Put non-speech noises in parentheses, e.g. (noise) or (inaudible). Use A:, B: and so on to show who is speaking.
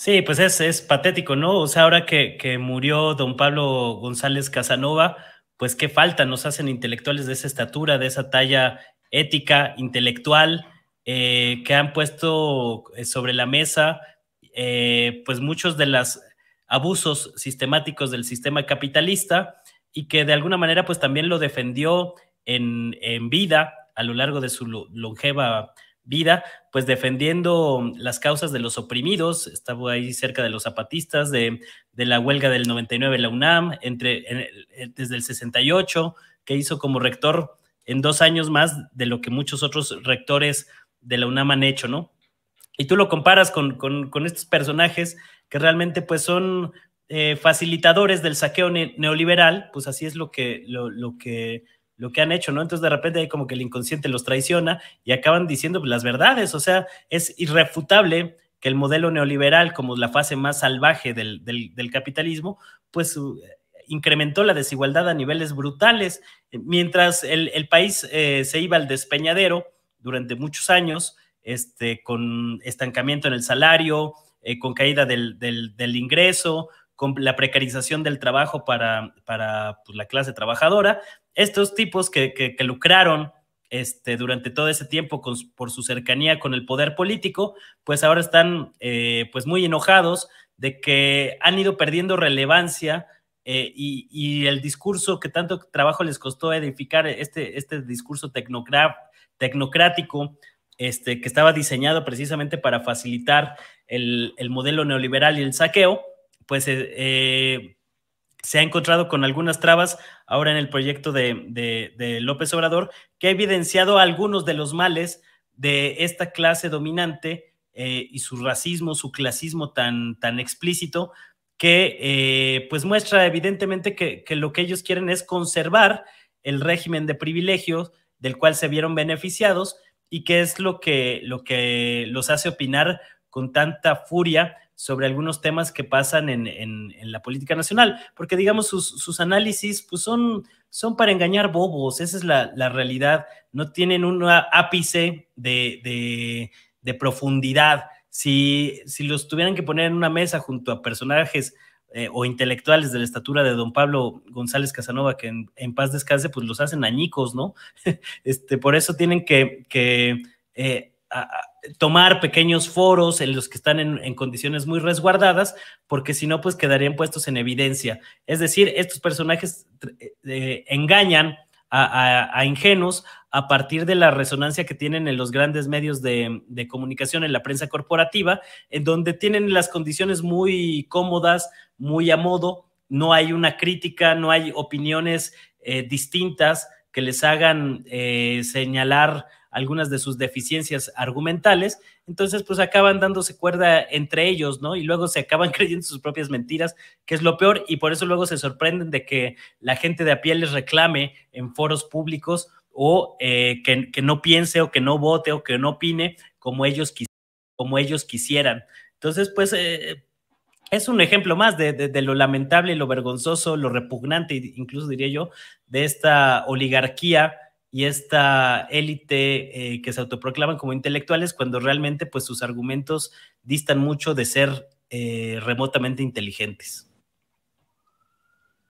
A: Sí, pues es, es patético, ¿no? O sea, ahora que, murió don Pablo González Casanova, pues qué falta nos hacen intelectuales de esa estatura, de esa talla ética, intelectual, eh, que han puesto eh, sobre la mesa, eh, pues muchos de los abusos sistemáticos del sistema capitalista y que de alguna manera pues también lo defendió en, en vida a lo largo de su longeva vida, pues defendiendo las causas de los oprimidos, estaba ahí cerca de los zapatistas, de, la huelga del 99 la UNAM, entre, en, desde el 68, que hizo como rector en dos años más de lo que muchos otros rectores de la UNAM han hecho, ¿no? Y tú lo comparas con, estos personajes que realmente pues son eh, facilitadores del saqueo neoliberal, pues así es lo que, lo que lo que han hecho, ¿no? Entonces de repente hay como que el inconsciente los traiciona y acaban diciendo las verdades, o sea, es irrefutable que el modelo neoliberal, como la fase más salvaje del, capitalismo, pues uh, incrementó la desigualdad a niveles brutales. Mientras el, país eh, se iba al despeñadero durante muchos años, este, con estancamiento en el salario, eh, con caída del, del ingreso, con la precarización del trabajo para, pues, la clase trabajadora. Estos tipos que, lucraron este, durante todo ese tiempo por su cercanía con el poder político, pues ahora están eh, pues muy enojados de que han ido perdiendo relevancia eh, y, el discurso que tanto trabajo les costó edificar, este, este discurso tecnocrático, este, que estaba diseñado precisamente para facilitar el, el modelo neoliberal y el saqueo, pues eh, eh, se ha encontrado con algunas trabas ahora en el proyecto de, López Obrador, que ha evidenciado algunos de los males de esta clase dominante eh, y su racismo, su clasismo tan, tan explícito, que pues muestra evidentemente que, que, lo que ellos quieren es conservar el régimen de privilegios del cual se vieron beneficiados y que es lo que, lo que los hace opinar con tanta furia sobre algunos temas que pasan en, la política nacional, porque digamos sus, sus análisis pues son, son, para engañar bobos, esa es la, realidad, no tienen un ápice de, profundidad. Si, los tuvieran que poner en una mesa junto a personajes eh, o intelectuales de la estatura de don Pablo González Casanova, que en, paz descanse, pues los hacen añicos, ¿no? (laughs) este, por eso tienen que, que eh, tomar pequeños foros en los que están en, condiciones muy resguardadas, porque si no, pues quedarían puestos en evidencia. Es decir, estos personajes eh, eh, engañan a, ingenuos a partir de la resonancia que tienen en los grandes medios de, comunicación, en la prensa corporativa, en donde tienen las condiciones muy cómodas, muy a modo, no hay una crítica, no hay opiniones eh, distintas que les hagan señalar algunas de sus deficiencias argumentales, entonces pues acaban dándose cuerda entre ellos, ¿no? Y luego se acaban (laughs) creyendo sus propias mentiras, que es lo peor, y por eso luego se sorprenden de que la gente de a pie les reclame en foros públicos o eh, que, no piense o que no vote o que no opine como ellos, como ellos quisieran. Entonces, pues eh, es un ejemplo más de, de, de, lo lamentable, lo vergonzoso, lo repugnante, incluso diría yo, de esta oligarquía y esta élite eh, que se autoproclaman como intelectuales cuando realmente pues sus argumentos distan mucho de ser eh, remotamente inteligentes.